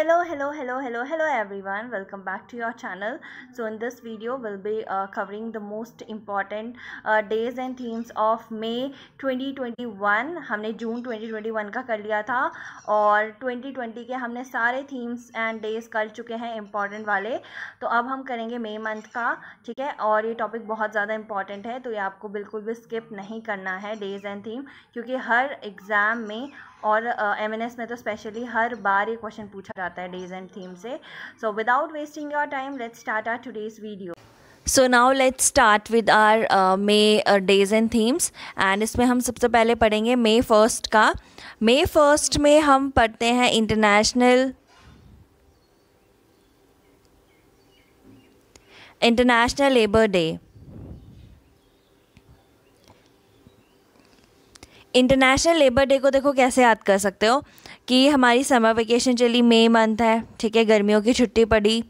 hello hello hello hello hello everyone welcome back to your channel so in this video we'll be uh, covering the most important uh, days and themes of may 2021 humne june 2021 ka kar liya tha aur 2020 ke humne sare themes and days kar chuke hain important wale to ab hum karenge may month ka theek hai aur ye topic bahut zyada important hai to ye aapko bilkul bhi skip nahi karna hai days and theme kyunki har exam mein और M N S में तो specially हर बार ये question पूछा जाता है days and theme से so without wasting your time let's start our today's video so now let's start with our May days and themes and इसमें हम सबसे पहले पढ़ेंगे मे फर्स्ट का मे फर्स्ट में हम पढ़ते हैं international international labour day international labour day को देखो कैसे याद कर सकते हो कि हमारी समर वेकेशन चली मई मंथ है ठीक है गर्मियों की छुट्टी पड़ी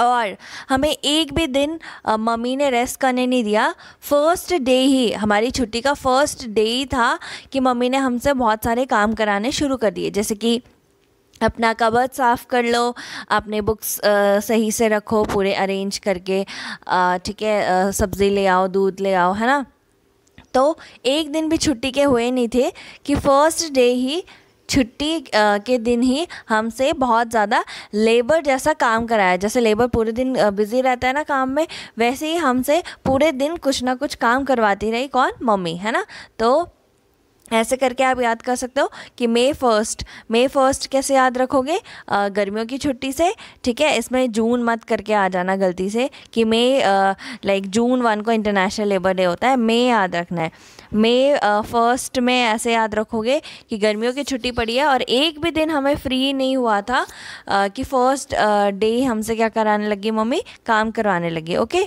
और हमें एक भी दिन मम्मी ने रेस्ट करने नहीं दिया फर्स्ट डे ही हमारी छुट्टी का फर्स्ट डे ही था कि मम्मी ने हमसे बहुत सारे काम कराने शुरू कर दिए जैसे कि अपना कबर साफ़ कर लो अपने बुक्स आ, सही से रखो पूरे अरेंज करके ठीक है सब्ज़ी ले आओ दूध ले आओ है ना तो एक दिन भी छुट्टी के हुए नहीं थे कि फर्स्ट डे ही छुट्टी के दिन ही हमसे बहुत ज़्यादा लेबर जैसा काम कराया जैसे लेबर पूरे दिन बिज़ी रहता है ना काम में वैसे ही हमसे पूरे दिन कुछ ना कुछ काम करवाती रही कौन मम्मी है ना तो ऐसे करके आप याद कर सकते हो कि मे फर्स्ट मे फर्स्ट कैसे याद रखोगे गर्मियों की छुट्टी से ठीक है इसमें जून मत करके आ जाना गलती से कि मे लाइक जून वन को इंटरनेशनल लेबर डे होता है मे याद रखना है मे फर्स्ट में ऐसे याद रखोगे कि गर्मियों की छुट्टी पड़ी है और एक भी दिन हमें फ्री नहीं हुआ था आ, कि फर्स्ट डे हमसे क्या कराने लगी मम्मी काम करवाने लगी ओके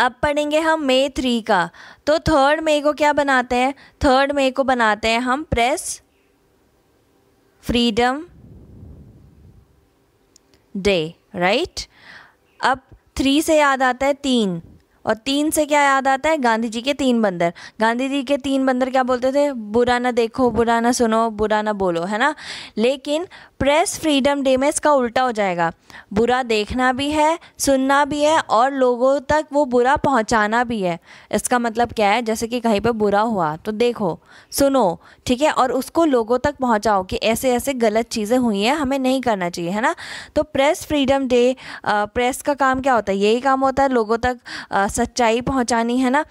अब पढ़ेंगे हम मे थ्री का तो थर्ड मे को क्या बनाते हैं थर्ड मे को बनाते हैं हम प्रेस फ्रीडम डे राइट अब थ्री से याद आता है तीन और तीन से क्या याद आता है गांधी जी के तीन बंदर गांधी जी के तीन बंदर क्या बोलते थे बुरा ना देखो बुरा ना सुनो बुरा ना बोलो है ना लेकिन प्रेस फ्रीडम डे में इसका उल्टा हो जाएगा बुरा देखना भी है सुनना भी है और लोगों तक वो बुरा पहुंचाना भी है इसका मतलब क्या है जैसे कि कहीं पर बुरा हुआ तो देखो सुनो ठीक है और उसको लोगों तक पहुँचाओ कि ऐसे ऐसे गलत चीज़ें हुई हैं हमें नहीं करना चाहिए है ना तो प्रेस फ्रीडम डे प्रेस का काम क्या होता है यही काम होता है लोगों तक सच्चाई पहुंचानी है ना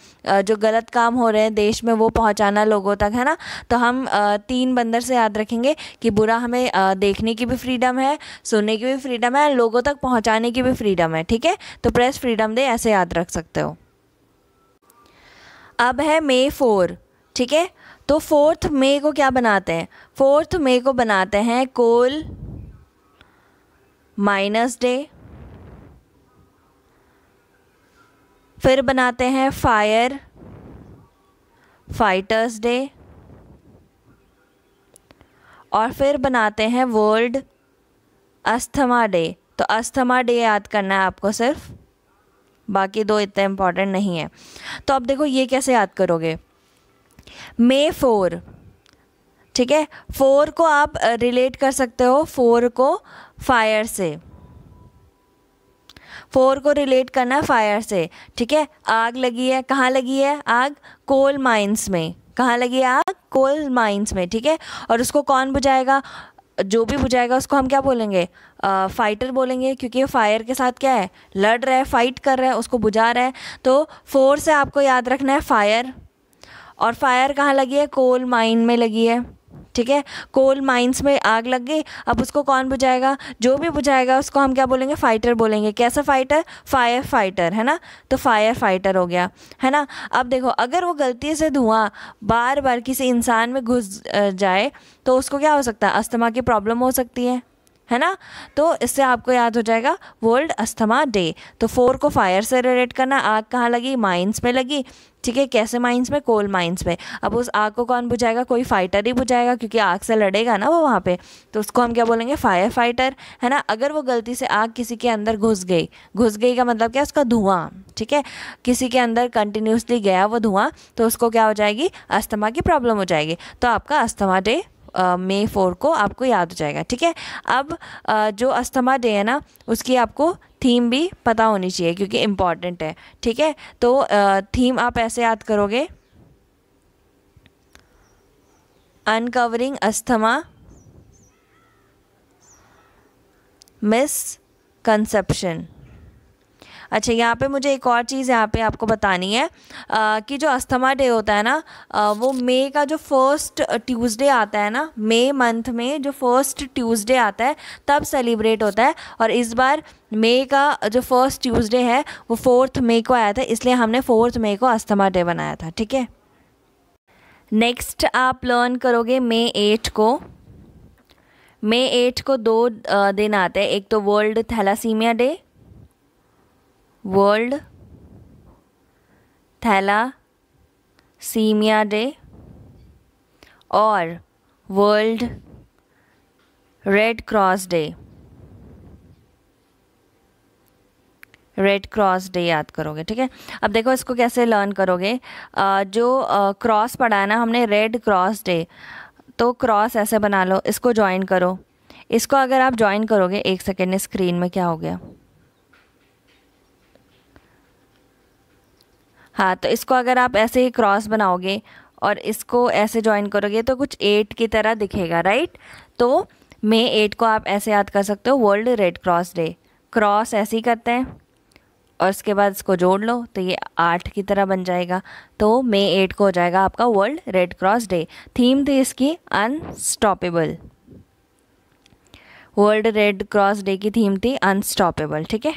जो गलत काम हो रहे हैं देश में वो पहुंचाना लोगों तक है ना तो हम तीन बंदर से याद रखेंगे कि बुरा हमें देखने की भी फ्रीडम है सुनने की भी फ्रीडम है लोगों तक पहुँचाने की भी फ्रीडम है ठीक है तो प्रेस फ्रीडम डे ऐसे याद रख सकते हो अब है मे फोर ठीक है तो फोर्थ मे को क्या बनाते हैं फोर्थ मे को बनाते हैं कोल माइनस डे फिर बनाते हैं फायर फाइटर्स डे और फिर बनाते हैं वर्ल्ड अस्थमा डे तो अस्थमा डे याद करना है आपको सिर्फ बाकी दो इतने इम्पॉर्टेंट नहीं है तो अब देखो ये कैसे याद करोगे मे फोर ठीक है फोर को आप रिलेट कर सकते हो फोर को फायर से फोर को रिलेट करना है फायर से ठीक है आग लगी है कहाँ लगी है आग कोल माइंस में कहाँ लगी है आग कोल माइंस में ठीक है और उसको कौन बुझाएगा जो भी बुझाएगा उसको हम क्या बोलेंगे आ, फाइटर बोलेंगे क्योंकि फायर के साथ क्या है लड़ रहा है फाइट कर रहा है उसको बुझा रहा है तो फोर से आपको याद रखना है फायर और फायर कहाँ लगी है कोल माइन में लगी है ठीक है कोल माइंस में आग लग गई अब उसको कौन बुझाएगा जो भी बुझाएगा उसको हम क्या बोलेंगे फाइटर बोलेंगे कैसा फाइटर फायर फाइटर है ना तो फायर फाइटर हो गया है ना अब देखो अगर वो गलती से धुआं बार बार किसी इंसान में घुस जाए तो उसको क्या हो सकता है अस्थमा की प्रॉब्लम हो सकती है है ना तो इससे आपको याद हो जाएगा वर्ल्ड अस्थमा डे तो फोर को फायर से रिलेट करना आग कहाँ लगी माइंस में लगी ठीक है कैसे माइंस में कोल माइंस में अब उस आग को कौन बुझाएगा कोई फाइटर ही बुझाएगा क्योंकि आग से लड़ेगा ना वो वहाँ पे तो उसको हम क्या बोलेंगे फायर फाइटर है ना अगर वो गलती से आग किसी के अंदर घुस गई घुस गई का मतलब क्या उसका धुआं ठीक है किसी के अंदर कंटिन्यूसली गया वो धुआं तो उसको क्या हो जाएगी अस्थमा की प्रॉब्लम हो जाएगी तो आपका अस्थमा डे मे फोर को आपको याद हो जाएगा ठीक है अब uh, जो अस्थमा डे है ना उसकी आपको थीम भी पता होनी चाहिए क्योंकि इम्पॉर्टेंट है ठीक है तो uh, थीम आप ऐसे याद करोगे अनकवरिंग अस्थमा मिस कंसेप्शन अच्छा यहाँ पे मुझे एक और चीज़ यहाँ पे आपको बतानी है आ, कि जो अस्थमा डे होता है ना आ, वो मे का जो फर्स्ट ट्यूसडे आता है ना मे मंथ में जो फर्स्ट ट्यूसडे आता है तब सेलिब्रेट होता है और इस बार मे का जो फर्स्ट ट्यूसडे है वो फोर्थ मई को आया था इसलिए हमने फोर्थ मई को अस्थमा डे बनाया था ठीक है नेक्स्ट आप लर्न करोगे मई एट को मई एट को दो दिन आते हैं एक तो world thalassemia day world thalassemia day और world red cross day red cross day याद करोगे ठीक है अब देखो इसको कैसे लर्न करोगे आ, जो क्रॉस पढ़ा है ना हमने रेड क्रॉस डे तो क्रॉस ऐसे बना लो इसको ज्वाइन करो इसको अगर आप ज्वाइन करोगे एक सेकेंड स्क्रीन में क्या हो गया हाँ तो इसको अगर आप ऐसे ही क्रॉस बनाओगे और इसको ऐसे ज्वाइन करोगे तो कुछ एट की तरह दिखेगा राइट तो मे एट को आप ऐसे याद कर सकते हो world red cross day cross ऐसे ही करते हैं और उसके बाद इसको जोड़ लो तो ये आठ की तरह बन जाएगा तो मे एट को हो जाएगा आपका world red cross day theme थी इसकी unstoppable world red cross day की थीम थी अनस्टॉपेबल ठीक है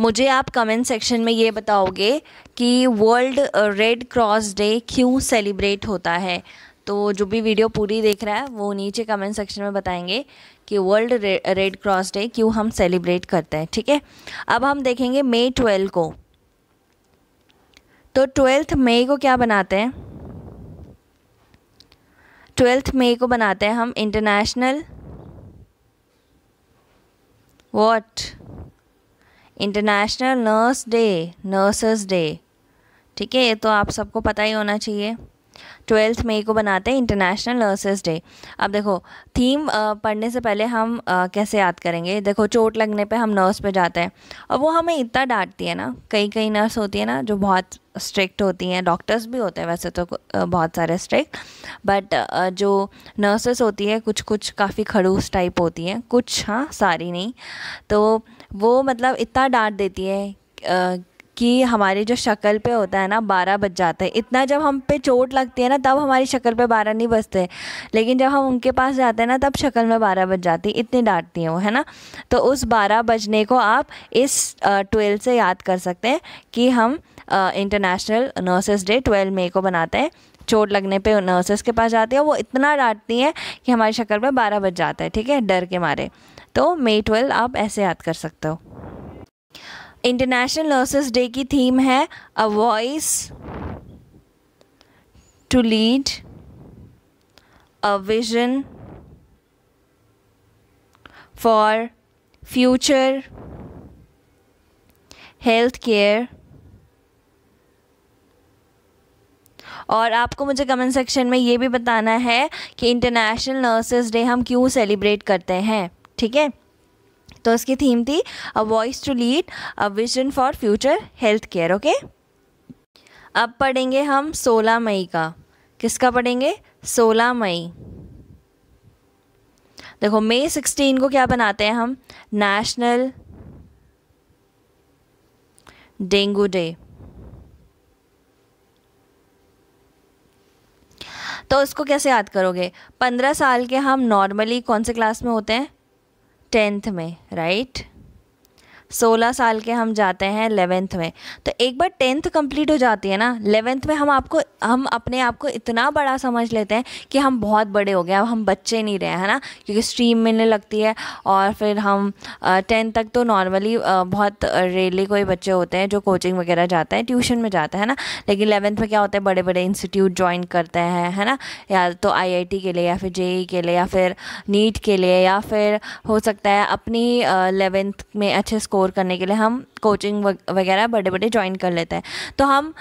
मुझे आप कमेंट सेक्शन में ये बताओगे कि वर्ल्ड रेड क्रॉस डे क्यों सेलिब्रेट होता है तो जो भी वीडियो पूरी देख रहा है वो नीचे कमेंट सेक्शन में बताएंगे कि वर्ल्ड रेड क्रॉस डे क्यों हम सेलिब्रेट करते हैं ठीक है अब हम देखेंगे मई ट्वेल्थ को तो ट्वेल्थ मई को क्या बनाते हैं ट्वेल्थ मई को बनाते हैं हम international what international nurse day nurses day ठीक है ये तो आप सबको पता ही होना चाहिए ट्वेल्थ मई को बनाते हैं इंटरनेशनल नर्सेस डे अब देखो थीम पढ़ने से पहले हम कैसे याद करेंगे देखो चोट लगने पे हम नर्स पे जाते हैं और वो हमें इतना डांटती है ना कई कई नर्स होती है ना जो बहुत स्ट्रिक्ट होती हैं डॉक्टर्स भी होते हैं वैसे तो बहुत सारे स्ट्रिक्ट बट जो नर्सेस होती है कुछ कुछ काफ़ी खड़ूस टाइप होती हैं कुछ हाँ सारी नहीं तो वो मतलब इतना डांट देती है कि हमारी जो शक्ल पे होता है ना बारह बज जाते हैं इतना जब हम पे चोट लगती है ना तब हमारी शक्ल पे बारह नहीं बजते लेकिन जब हम उनके पास जाते हैं ना तब शक्ल में बारह बज जाती है इतनी डांटती हैं वो है ना तो उस बारह बजने को आप इस ट्वेल्व से याद कर सकते हैं कि हम इंटरनेशनल नर्सेस डे ट्वेल्व मई को बनाते हैं चोट लगने पे नर्सेस के पास जाती है वो इतना डांटती हैं कि हमारी शक्ल पे बारह बज जाता है ठीक है डर के मारे तो मे ट्वेल्व आप ऐसे याद कर सकते हो इंटरनेशनल नर्सेस डे की थीम है a voice to lead a vision for future health care और आपको मुझे कमेंट सेक्शन में ये भी बताना है कि इंटरनेशनल नर्सेस डे हम क्यों सेलिब्रेट करते हैं ठीक है तो इसकी थीम थी a voice to lead a vision for future health care okay अब पढ़ेंगे हम 16 मई का किसका पढ़ेंगे 16 मई देखो मई 16 को क्या बनाते हैं हम नेशनल डेंगू डे तो उसको कैसे याद करोगे पंद्रह साल के हम नॉर्मली कौन से क्लास में होते हैं टेंथ में राइट right? सोलह साल के हम जाते हैं एलेवेंथ में तो एक बार टेंथ कंप्लीट हो जाती है ना एलेवेंथ में हम आपको हम अपने आप को इतना बड़ा समझ लेते हैं कि हम बहुत बड़े हो गए अब हम बच्चे नहीं रहे हैं ना क्योंकि स्ट्रीम मिलने लगती है और फिर हम टेंथ तक तो नॉर्मली बहुत रेयरली कोई बच्चे होते हैं जो कोचिंग वगैरह जाते हैं ट्यूशन में जाते हैं ना लेकिन एलेवेंथ में क्या होता है बड़े बड़े इंस्टीट्यूट ज्वाइन करते हैं है ना या तो आई के लिए या फिर जेई e के लिए या फिर नीट के लिए या फिर हो सकता है अपनी एलेवेंथ में अच्छे स्कोर स्टोर करने के लिए हम कोचिंग वगैरह बड़े बड़े ज्वाइन कर लेते हैं तो हम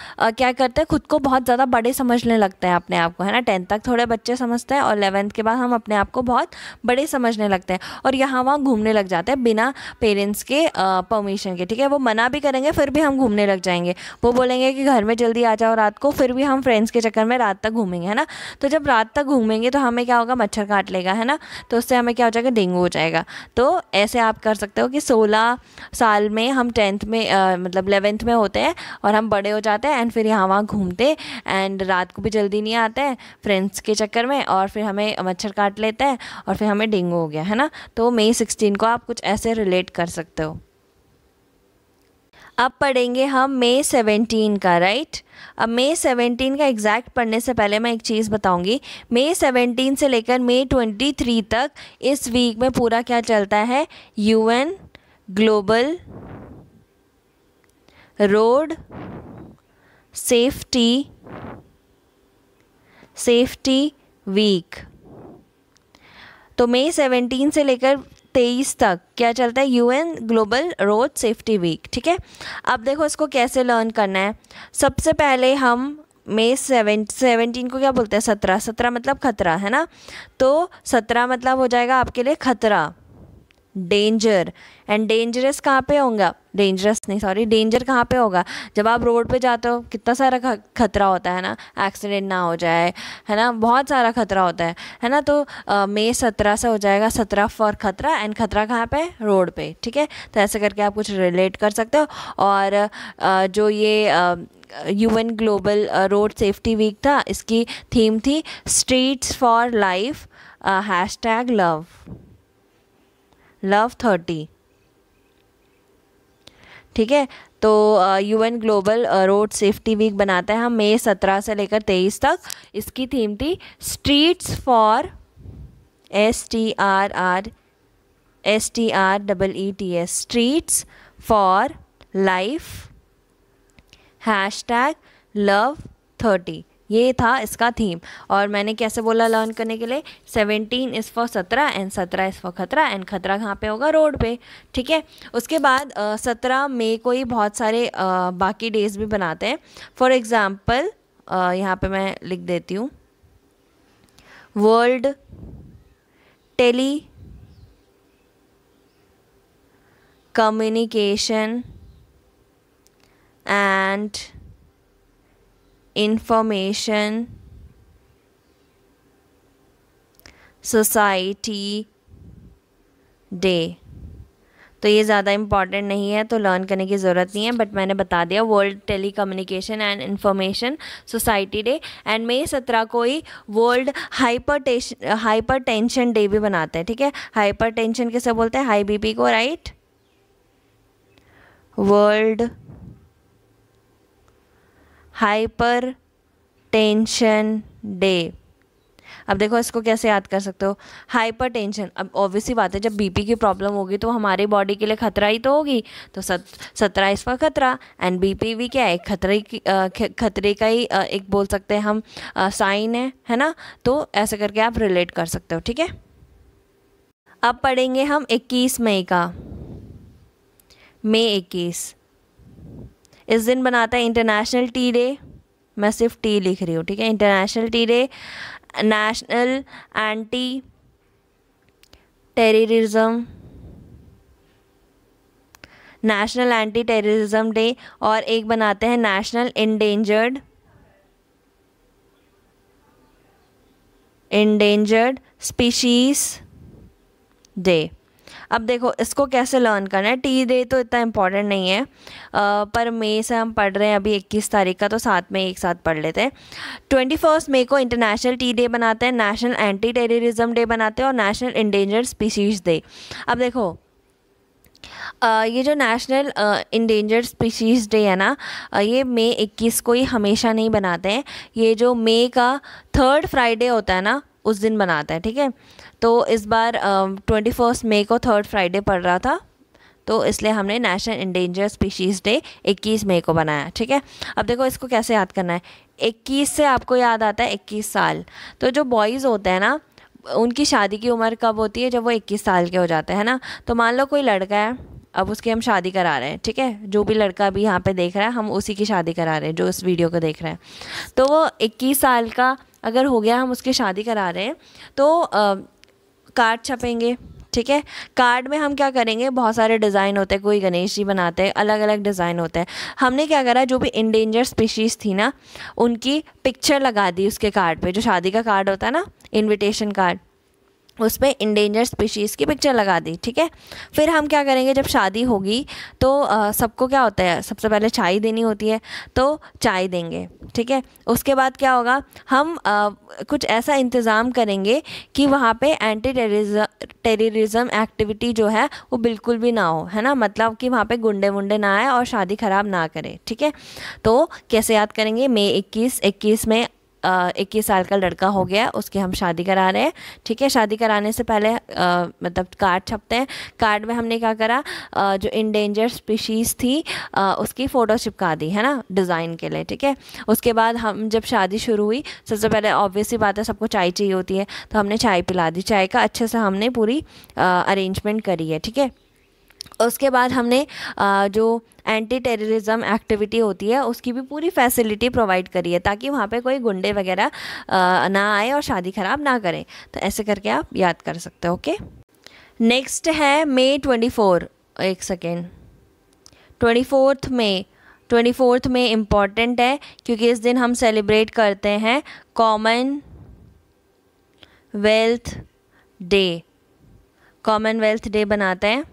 क्या करते हैं खुद को बहुत ज़्यादा बड़े समझने लगते हैं अपने आप को है ना टेंथ तक थोड़े बच्चे समझते हैं और एलेवेंथ के बाद हम अपने आप को बहुत बड़े समझने लगते हैं और यहाँ वहाँ घूमने लग जाते हैं बिना पेरेंट्स के परमिशन के ठीक है वो मना भी करेंगे फिर भी हम घूमने लग जाएंगे वो बोलेंगे कि घर में जल्दी आ जाओ रात को फिर भी हम फ्रेंड्स के चक्कर में रात तक घूमेंगे है ना तो जब रात तक घूमेंगे तो हमें क्या होगा मच्छर काट लेगा है ना तो उससे हमें क्या हो जाएगा डेंगू हो जाएगा तो ऐसे आप कर सकते हो कि सोलह साल में हम टेंथ टेंथ में uh, मतलब इलेवेंथ में होते हैं और हम बड़े हो जाते हैं एंड फिर यहाँ वहाँ घूमते एंड रात को भी जल्दी नहीं आते हैं फ्रेंड्स के चक्कर में और फिर हमें मच्छर काट लेते हैं और फिर हमें डेंगू हो गया है ना तो मई सिक्सटीन को आप कुछ ऐसे रिलेट कर सकते हो अब पढ़ेंगे हम मई सेवेंटीन का राइट अब मई सेवेंटीन का एग्जैक्ट पढ़ने से पहले मैं एक चीज़ बताऊंगी मई सेवेंटीन से लेकर मई ट्वेंटी थ्री तक इस वीक में पूरा क्या चलता है UN global road safety safety week तो मई सेवेंटीन से लेकर तेईस तक क्या चलता है UN global road safety week ठीक है अब देखो इसको कैसे लर्न करना है सबसे पहले हम मई सेवन सेवनटीन को क्या बोलते हैं सत्रह सत्रह मतलब खतरा है ना तो सत्रह मतलब हो जाएगा आपके लिए खतरा डेंजर एंड डेंजरस कहाँ पे होगा डेंजरस नहीं सॉरी डेंजर कहाँ पे होगा जब आप रोड पे जाते हो कितना सारा खतरा होता है ना एक्सीडेंट ना हो जाए है ना बहुत सारा खतरा होता है है ना तो मई सत्रह से हो जाएगा सत्रह फॉर खतरा एंड खतरा कहाँ पे रोड पे ठीक है तो ऐसे करके आप कुछ रिलेट कर सकते हो और uh, जो ये U N global road safety week था इसकी थीम थी streets for life hashtag love love thirty ठीक है तो U N global road safety week बनाते हैं हम मई सत्रह से लेकर तेईस तक इसकी थीम थी streets for S T R R S T R double E T S streets for life hashtag love thirty ये था इसका थीम और मैंने कैसे बोला लर्न करने के लिए सेवेंटीन इज़ फॉर सत्रह एंड सत्रह इज़ फॉर खतरा एंड खतरा कहाँ पे होगा रोड पे ठीक है उसके बाद सत्रह मई को ही बहुत सारे आ, बाकी डेज भी बनाते हैं फॉर एग्ज़ाम्पल यहाँ पे मैं लिख देती हूँ world telecommunication and information, society day तो ये ज़्यादा इम्पॉर्टेंट नहीं है तो लर्न करने की ज़रूरत नहीं है बट मैंने बता दिया world telecommunication and information society day and मई सत्रह को ही world hyper hypertension day भी बनाते हैं ठीक है हाइपर टेंशन कैसे बोलते हैं हाई बीपी को right world hypertension day अब देखो इसको कैसे याद कर सकते हो हाइपर टेंशन अब ऑब्वियसली बात है जब बीपी की प्रॉब्लम होगी तो हमारी बॉडी के लिए खतरा ही तो होगी तो सत सत्रह इसका खतरा एंड बीपी भी क्या है खतरे की खतरे का ही एक बोल सकते हैं हम साइन है है ना तो ऐसे करके आप रिलेट कर सकते हो ठीक है अब पढ़ेंगे हम इक्कीस मई का मई इक्कीस इस दिन बनाता है इंटरनेशनल टी डे मैं सिर्फ टी लिख रही हूँ ठीक है international tea day national anti terrorism national anti terrorism day और एक बनाते हैं national endangered endangered species day अब देखो इसको कैसे लर्न करना है टी डे तो इतना इम्पॉर्टेंट नहीं है आ, पर मई से हम पढ़ रहे हैं अभी इक्कीस तारीख का तो साथ में एक साथ पढ़ लेते हैं ट्वेंटी फर्स्ट मई को इंटरनेशनल टी डे बनाते हैं नेशनल एंटी टेररिज्म डे बनाते हैं और नेशनल इंडेंजर स्पीशीज़ डे अब देखो आ, ये जो नेशनल इंडेंजर स्पीशीज़ डे है ना ये मई 21 को ही हमेशा नहीं बनाते हैं ये जो मई का थर्ड फ्राइडे होता है ना उस दिन बनाते है ठीक है तो इस बार ट्वेंटी फर्स्ट मई को थर्ड फ्राइडे पड़ रहा था तो इसलिए हमने नेशनल इंडेंजर स्पीशीज़ डे 21 मई को बनाया ठीक है अब देखो इसको कैसे याद करना है 21 से आपको याद आता है 21 साल तो जो बॉयज़ होते हैं ना उनकी शादी की उम्र कब होती है जब वो 21 साल के हो जाते हैं ना तो मान लो कोई लड़का है अब उसकी हम शादी करा रहे हैं ठीक है जो भी लड़का अभी यहाँ पर देख रहा है हम उसी की शादी करा रहे हैं जो इस वीडियो को देख रहे हैं तो वो इक्कीस साल का अगर हो गया हम उसकी शादी करा रहे हैं तो आ, कार्ड छपेंगे ठीक है कार्ड में हम क्या करेंगे बहुत सारे डिज़ाइन होते हैं कोई गणेश जी बनाते हैं अलग अलग डिज़ाइन होते हैं हमने क्या करा जो भी इंडेंजर स्पीशीज़ थी ना उनकी पिक्चर लगा दी उसके कार्ड पे जो शादी का कार्ड होता है ना इनविटेशन कार्ड उस पर इंडेंजर स्पीशीज़ की पिक्चर लगा दी ठीक है फिर हम क्या करेंगे जब शादी होगी तो सबको क्या होता है सबसे पहले चाय देनी होती है तो चाय देंगे ठीक है उसके बाद क्या होगा हम आ, कुछ ऐसा इंतज़ाम करेंगे कि वहाँ पे एंटी टेररिज्म टेररिज्म एक्टिविटी जो है वो बिल्कुल भी ना हो है ना मतलब कि वहाँ पे गुंडे वुंडे ना आए और शादी ख़राब ना करें ठीक है तो कैसे याद करेंगे मई इक्कीस इक्कीस में इक्कीस साल का लड़का हो गया उसकी हम शादी करा रहे हैं ठीक है शादी कराने से पहले आ, मतलब कार्ड छपते हैं कार्ड में हमने क्या करा आ, जो इंडेंजर स्पीशीज़ थी आ, उसकी फ़ोटो चिपका दी है ना डिज़ाइन के लिए ठीक है उसके बाद हम जब शादी शुरू हुई सबसे पहले ऑब्वियसली बात है सबको चाय चाहिए होती है तो हमने चाय पिला दी चाय का अच्छे से हमने पूरी अरेंजमेंट करी है ठीक है उसके बाद हमने जो एंटी टेररिज्म एक्टिविटी होती है उसकी भी पूरी फैसिलिटी प्रोवाइड करी है ताकि वहाँ पे कोई गुंडे वगैरह ना आए और शादी ख़राब ना करें तो ऐसे करके आप याद कर सकते हो ओके नेक्स्ट है मई ट्वेंटी फोर एक second twenty fourth May twenty fourth में इम्पॉर्टेंट है क्योंकि इस दिन हम सेलिब्रेट करते हैं commonwealth day commonwealth day बनाते हैं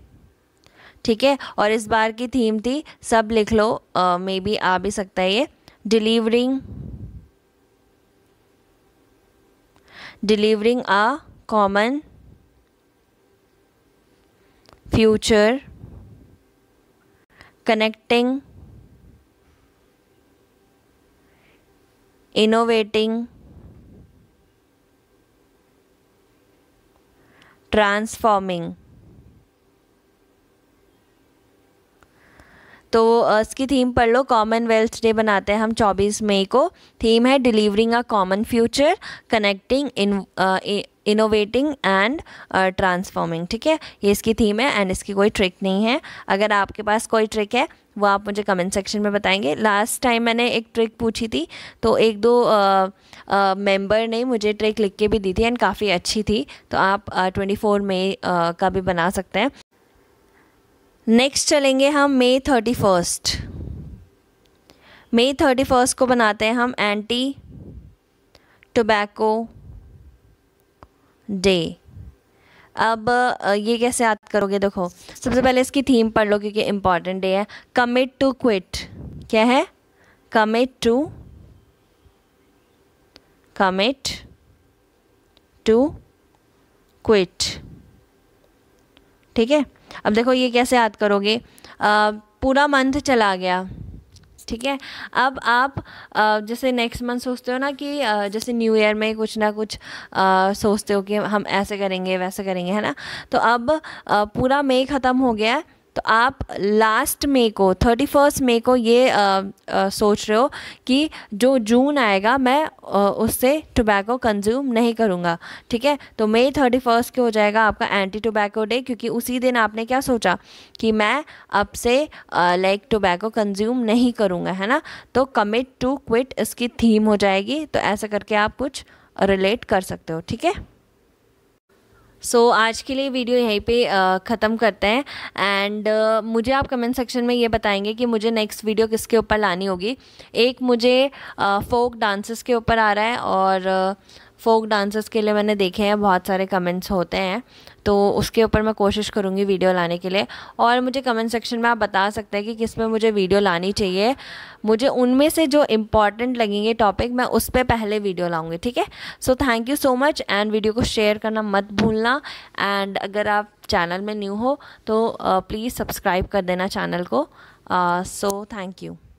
ठीक है और इस बार की थीम थी सब लिख लो मे बी आ भी सकता है ये delivering delivering a common future connecting innovating transforming तो इसकी थीम पढ़ लो कॉमनवेल्थ डे बनाते हैं हम चौबीस मई को थीम है delivering a common future connecting in innovating and transforming ठीक है ये इसकी थीम है एंड इसकी कोई ट्रिक नहीं है अगर आपके पास कोई ट्रिक है वो आप मुझे कमेंट सेक्शन में बताएंगे लास्ट टाइम मैंने एक ट्रिक पूछी थी तो एक दो मेंबर ने मुझे ट्रिक लिख के भी दी थी एंड काफ़ी अच्छी थी तो आप ट्वेंटी फोर मई का भी बना सकते हैं नेक्स्ट चलेंगे हम May thirty first May thirty first को बनाते हैं हम एंटी टोबैको डे अब ये कैसे याद करोगे देखो सबसे पहले इसकी थीम पढ़ लो क्योंकि इम्पॉर्टेंट डे है कमिट टू क्विट क्या है commit to commit to quit ठीक है अब देखो ये कैसे याद करोगे पूरा मंथ चला गया ठीक है अब आप जैसे नेक्स्ट मंथ सोचते हो ना कि जैसे न्यू ईयर में कुछ ना कुछ सोचते हो कि हम ऐसे करेंगे वैसे करेंगे है ना तो अब पूरा मई ख़त्म हो गया है तो आप लास्ट मे को थर्टी फर्स्ट मे को ये आ, आ, सोच रहे हो कि जो जून आएगा मैं आ, उससे टोबैको कंज्यूम नहीं करूँगा ठीक है तो मई थर्टी फर्स्ट के हो जाएगा आपका एंटी टोबैको डे क्योंकि उसी दिन आपने क्या सोचा कि मैं अब से लाइक टोबैको कंज्यूम नहीं करूँगा है ना तो कमिट टू क्विट इसकी थीम हो जाएगी तो ऐसा करके आप कुछ रिलेट कर सकते हो ठीक है सो so, आज के लिए वीडियो यहीं पे ख़त्म करते हैं एंड uh, मुझे आप कमेंट सेक्शन में ये बताएंगे कि मुझे नेक्स्ट वीडियो किसके ऊपर लानी होगी एक मुझे फोक uh, डांसेस के ऊपर आ रहा है और फोक uh, डांसेस के लिए मैंने देखे हैं बहुत सारे कमेंट्स होते हैं तो उसके ऊपर मैं कोशिश करूँगी वीडियो लाने के लिए और मुझे कमेंट सेक्शन में आप बता सकते हैं कि किस में मुझे वीडियो लानी चाहिए मुझे उनमें से जो इम्पॉर्टेंट लगेंगे टॉपिक मैं उस पर पहले वीडियो लाऊँगी ठीक है so thank you so much and video को शेयर करना मत भूलना एंड अगर आप चैनल में न्यू हो तो प्लीज़ uh, सब्सक्राइब कर देना चैनल को सो थैंक यू